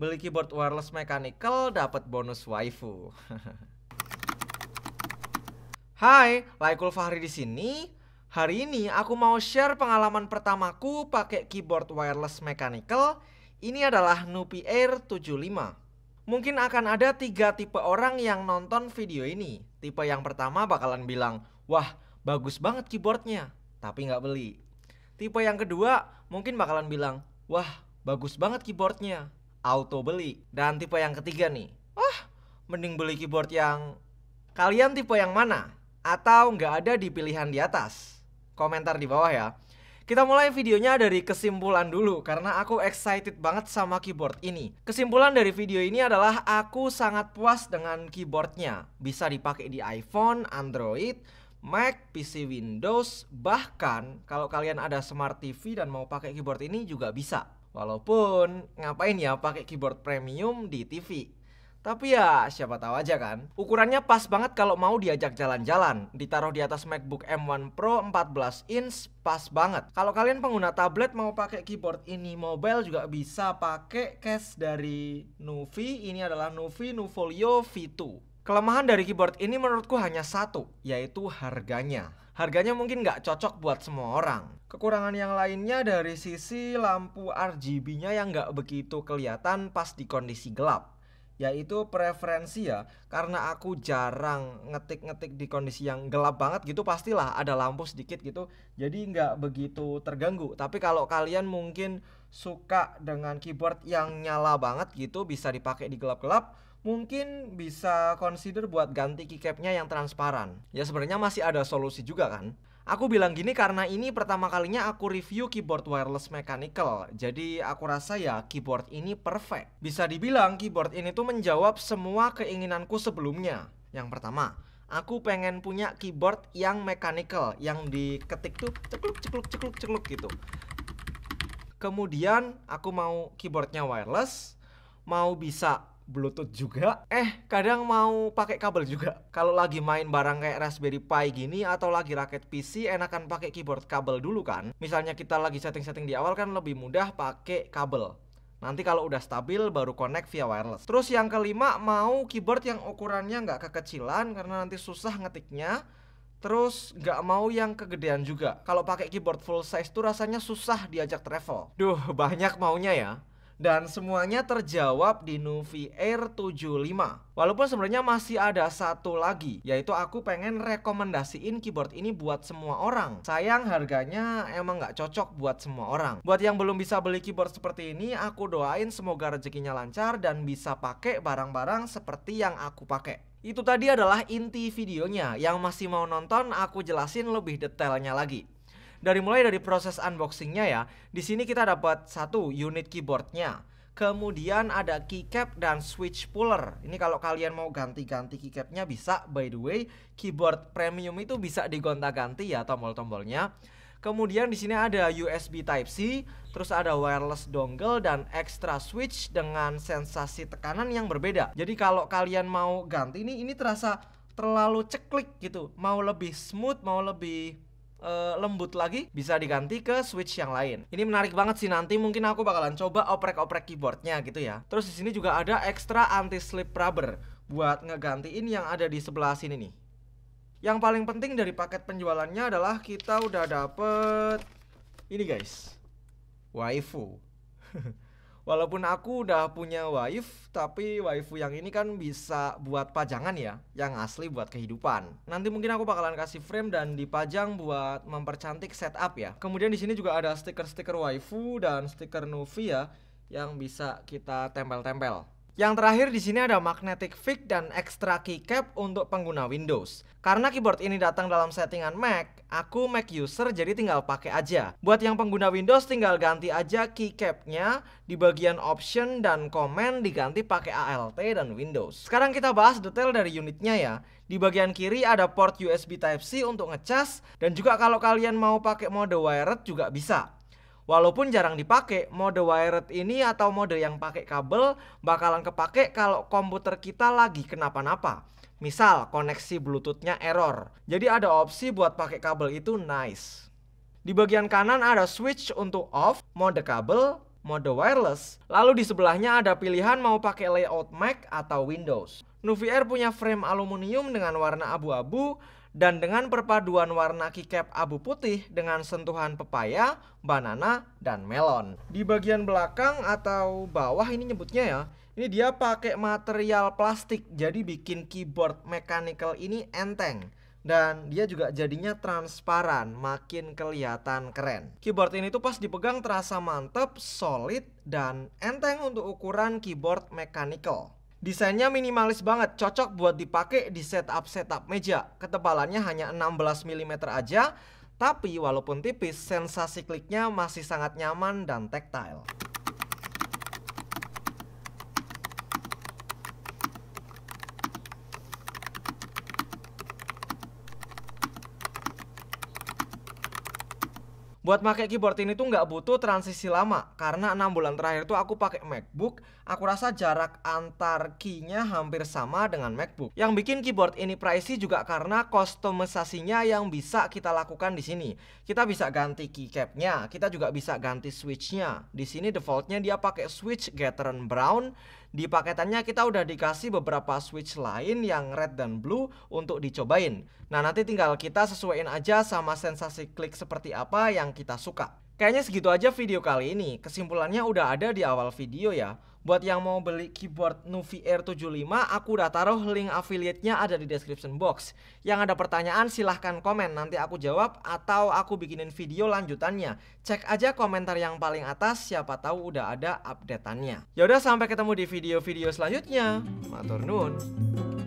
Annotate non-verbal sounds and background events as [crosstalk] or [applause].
Beli keyboard wireless mechanical dapat bonus waifu. [laughs] Hai, Laikul Fahri di sini. Hari ini aku mau share pengalaman pertamaku pakai keyboard wireless mechanical. Ini adalah Nupi Air 75. Mungkin akan ada tiga tipe orang yang nonton video ini. Tipe yang pertama bakalan bilang, wah bagus banget keyboardnya, tapi nggak beli. Tipe yang kedua mungkin bakalan bilang, wah bagus banget keyboardnya, auto beli. Dan tipe yang ketiga nih, wah mending beli keyboard yang kalian tipe yang mana? Atau nggak ada di pilihan di atas? Komentar di bawah ya. Kita mulai videonya dari kesimpulan dulu karena aku excited banget sama keyboard ini. Kesimpulan dari video ini adalah aku sangat puas dengan keyboardnya. Bisa dipakai di iPhone, Android, Mac, PC Windows, bahkan kalau kalian ada smart TV dan mau pakai keyboard ini juga bisa. Walaupun ngapain ya pakai keyboard premium di TV. Tapi ya siapa tahu aja kan. Ukurannya pas banget kalau mau diajak jalan-jalan. Ditaruh di atas MacBook M1 Pro 14 inch pas banget. Kalau kalian pengguna tablet mau pakai keyboard ini mobile juga bisa pakai case dari Nuvi. Ini adalah Nuvi Nuvolio V2. Kelemahan dari keyboard ini menurutku hanya satu, yaitu harganya. Harganya mungkin nggak cocok buat semua orang. Kekurangan yang lainnya dari sisi lampu RGB-nya yang nggak begitu kelihatan pas di kondisi gelap. Yaitu preferensi ya, karena aku jarang ngetik-ngetik di kondisi yang gelap banget gitu pastilah ada lampu sedikit gitu. Jadi nggak begitu terganggu. Tapi kalau kalian mungkin suka dengan keyboard yang nyala banget gitu bisa dipakai di gelap-gelap mungkin bisa consider buat ganti keycapnya yang transparan. Ya sebenarnya masih ada solusi juga kan. Aku bilang gini karena ini pertama kalinya aku review keyboard wireless mechanical. Jadi aku rasa ya keyboard ini perfect. Bisa dibilang keyboard ini tuh menjawab semua keinginanku sebelumnya. Yang pertama, aku pengen punya keyboard yang mechanical yang diketik tuh cekluk cekluk cekluk cekluk gitu. Kemudian aku mau keyboardnya wireless, mau bisa Bluetooth juga. Eh, kadang mau pakai kabel juga. Kalau lagi main barang kayak Raspberry Pi gini atau lagi raket PC, enakan pakai keyboard kabel dulu kan. Misalnya kita lagi setting-setting di awal kan lebih mudah pakai kabel. Nanti kalau udah stabil baru connect via wireless. Terus yang kelima mau keyboard yang ukurannya nggak kekecilan karena nanti susah ngetiknya. Terus nggak mau yang kegedean juga. Kalau pakai keyboard full size tuh rasanya susah diajak travel. Duh, banyak maunya ya dan semuanya terjawab di Nuvi Air 75. Walaupun sebenarnya masih ada satu lagi, yaitu aku pengen rekomendasiin keyboard ini buat semua orang. Sayang harganya emang nggak cocok buat semua orang. Buat yang belum bisa beli keyboard seperti ini, aku doain semoga rezekinya lancar dan bisa pakai barang-barang seperti yang aku pakai. Itu tadi adalah inti videonya. Yang masih mau nonton, aku jelasin lebih detailnya lagi. Dari mulai dari proses unboxingnya ya, di sini kita dapat satu unit keyboardnya. Kemudian ada keycap dan switch puller. Ini kalau kalian mau ganti-ganti keycapnya bisa. By the way, keyboard premium itu bisa digonta-ganti ya tombol-tombolnya. Kemudian di sini ada USB Type C, terus ada wireless dongle dan extra switch dengan sensasi tekanan yang berbeda. Jadi kalau kalian mau ganti ini ini terasa terlalu ceklik gitu. Mau lebih smooth, mau lebih uh, lembut lagi bisa diganti ke switch yang lain. Ini menarik banget sih nanti mungkin aku bakalan coba oprek-oprek keyboardnya gitu ya. Terus di sini juga ada extra anti slip rubber buat ngegantiin yang ada di sebelah sini nih. Yang paling penting dari paket penjualannya adalah kita udah dapet ini guys, waifu. [laughs] Walaupun aku udah punya wife, tapi waifu yang ini kan bisa buat pajangan ya, yang asli buat kehidupan. Nanti mungkin aku bakalan kasih frame dan dipajang buat mempercantik setup ya. Kemudian di sini juga ada stiker-stiker waifu dan stiker Nuvia ya yang bisa kita tempel-tempel. Yang terakhir di sini ada magnetic fix dan extra keycap untuk pengguna Windows. Karena keyboard ini datang dalam settingan Mac, aku Mac user jadi tinggal pakai aja. Buat yang pengguna Windows tinggal ganti aja keycapnya di bagian option dan command diganti pakai ALT dan Windows. Sekarang kita bahas detail dari unitnya ya. Di bagian kiri ada port USB Type-C untuk ngecas dan juga kalau kalian mau pakai mode wired juga bisa. Walaupun jarang dipakai, mode wired ini atau mode yang pakai kabel bakalan kepake kalau komputer kita lagi kenapa-napa. Misal koneksi Bluetoothnya error. Jadi ada opsi buat pakai kabel itu nice. Di bagian kanan ada switch untuk off, mode kabel, mode wireless. Lalu di sebelahnya ada pilihan mau pakai layout Mac atau Windows. Nuvi Air punya frame aluminium dengan warna abu-abu dan dengan perpaduan warna kicap abu putih dengan sentuhan pepaya, banana, dan melon. Di bagian belakang atau bawah ini nyebutnya ya, ini dia pakai material plastik jadi bikin keyboard mechanical ini enteng. Dan dia juga jadinya transparan, makin kelihatan keren. Keyboard ini tuh pas dipegang terasa mantep, solid, dan enteng untuk ukuran keyboard mechanical. Desainnya minimalis banget, cocok buat dipakai di setup-setup meja. Ketebalannya hanya 16 mm aja, tapi walaupun tipis, sensasi kliknya masih sangat nyaman dan tactile. Buat pakai keyboard ini tuh nggak butuh transisi lama karena enam bulan terakhir tuh aku pakai MacBook, aku rasa jarak antar keynya hampir sama dengan MacBook. Yang bikin keyboard ini pricey juga karena customisasinya yang bisa kita lakukan di sini. Kita bisa ganti keycapnya, kita juga bisa ganti switchnya. Di sini defaultnya dia pakai switch Gateron Brown di paketannya kita udah dikasih beberapa switch lain yang red dan blue untuk dicobain. Nah nanti tinggal kita sesuaiin aja sama sensasi klik seperti apa yang kita suka. Kayaknya segitu aja video kali ini. Kesimpulannya udah ada di awal video ya. Buat yang mau beli keyboard Nuvi Air 75, aku udah taruh link affiliate-nya ada di description box. Yang ada pertanyaan silahkan komen, nanti aku jawab atau aku bikinin video lanjutannya. Cek aja komentar yang paling atas, siapa tahu udah ada update-annya. Yaudah sampai ketemu di video-video selanjutnya. Matur nuwun.